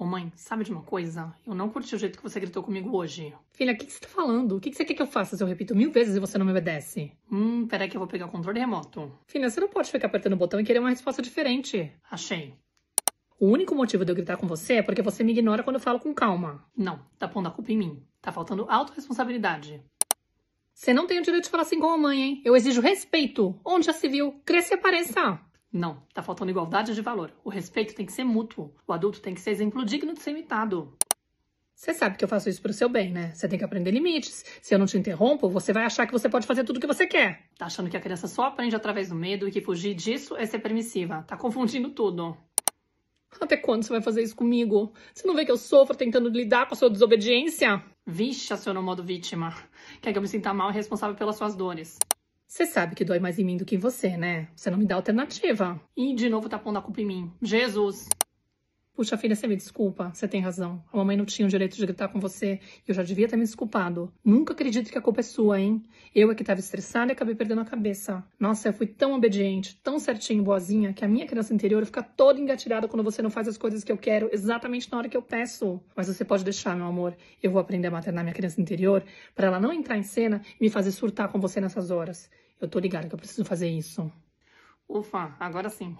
Ô mãe, sabe de uma coisa? Eu não curti o jeito que você gritou comigo hoje. Filha, o que, que, você tá falando? O que, que, você quer que eu faça se eu repito mil vezes e você não me obedece? Hum, peraí que eu vou pegar o controle remoto. Filha, você não pode ficar apertando o botão e querer uma resposta diferente. Achei. O único motivo de eu gritar com você é porque você me ignora quando eu falo com calma. Não, tá pondo a culpa em mim. Tá faltando autorresponsabilidade. Você não tem o direito de falar assim com a mãe, hein? Eu exijo respeito. Onde já se viu? Cresça e apareça. Não, tá faltando igualdade de valor. O respeito tem que ser mútuo. O adulto tem que ser exemplo digno de ser imitado. Você sabe que eu faço isso pro seu bem, né? Você tem que aprender limites. Se eu não te interrompo, você vai achar que você pode fazer tudo o que você quer. Tá achando que a criança só aprende através do medo e que fugir disso é ser permissiva. Tá confundindo tudo. Até quando você vai fazer isso comigo? Você não vê que eu sofro tentando lidar com a sua desobediência? Vixe, acionou o modo vítima. Quer que eu me sinta mal e responsável pelas suas dores. Você sabe que dói mais em mim do que em você, né? Você não me dá alternativa. E de novo tá pondo a culpa em mim. Jesus! Puxa, filha, você me desculpa, você tem razão. A mamãe não tinha o direito de gritar com você eu já devia ter me desculpado. Nunca acredito que a culpa é sua, hein? Eu é que estava estressada e acabei perdendo a cabeça. Nossa, eu fui tão obediente, tão certinho, boazinha, que a minha criança interior fica toda engatilhada quando você não faz as coisas que eu quero exatamente na hora que eu peço. Mas você pode deixar, meu amor. Eu vou aprender a maternar minha criança interior para ela não entrar em cena e me fazer surtar com você nessas horas. Eu tô ligada que eu preciso fazer isso. Ufa, agora sim.